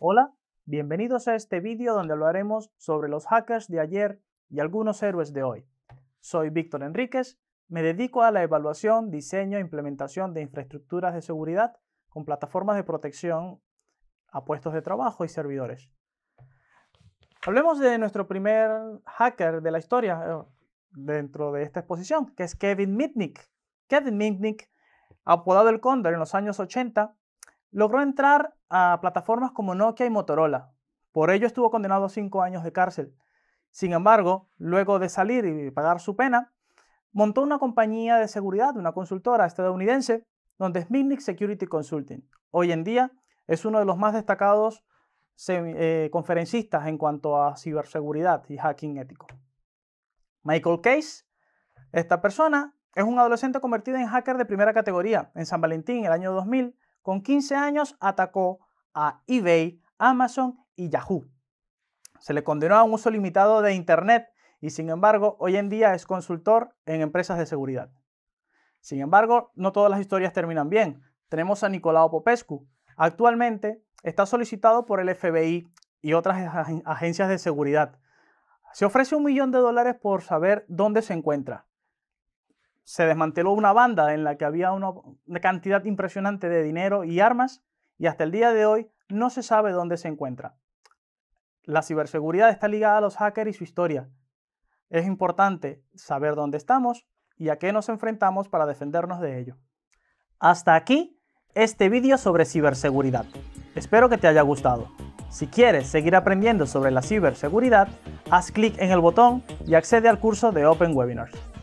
Hola, bienvenidos a este vídeo donde hablaremos sobre los hackers de ayer y algunos héroes de hoy. Soy Víctor Enríquez, me dedico a la evaluación, diseño e implementación de infraestructuras de seguridad con plataformas de protección a puestos de trabajo y servidores. Hablemos de nuestro primer hacker de la historia eh, dentro de esta exposición, que es Kevin Mitnick. Kevin Mitnick, apodado el Cóndor en los años 80, logró entrar a plataformas como Nokia y Motorola. Por ello estuvo condenado a cinco años de cárcel. Sin embargo, luego de salir y pagar su pena, montó una compañía de seguridad, una consultora estadounidense, donde es Minix Security Consulting. Hoy en día es uno de los más destacados eh, conferencistas en cuanto a ciberseguridad y hacking ético. Michael Case, esta persona, es un adolescente convertido en hacker de primera categoría. En San Valentín, el año 2000, con 15 años atacó a eBay, Amazon y Yahoo. Se le condenó a un uso limitado de Internet y sin embargo hoy en día es consultor en empresas de seguridad. Sin embargo, no todas las historias terminan bien. Tenemos a Nicolau Popescu. Actualmente está solicitado por el FBI y otras agencias de seguridad. Se ofrece un millón de dólares por saber dónde se encuentra se desmanteló una banda en la que había una, cantidad impresionante de dinero y armas y hasta el día de hoy no se sabe dónde se encuentra. La ciberseguridad está ligada a los hackers y su historia. Es importante saber dónde estamos y a qué nos enfrentamos para defendernos de ello. Hasta aquí este vídeo sobre ciberseguridad. Espero que te haya gustado. Si quieres seguir aprendiendo sobre la ciberseguridad, haz clic en el botón y accede al curso de Open Webinars.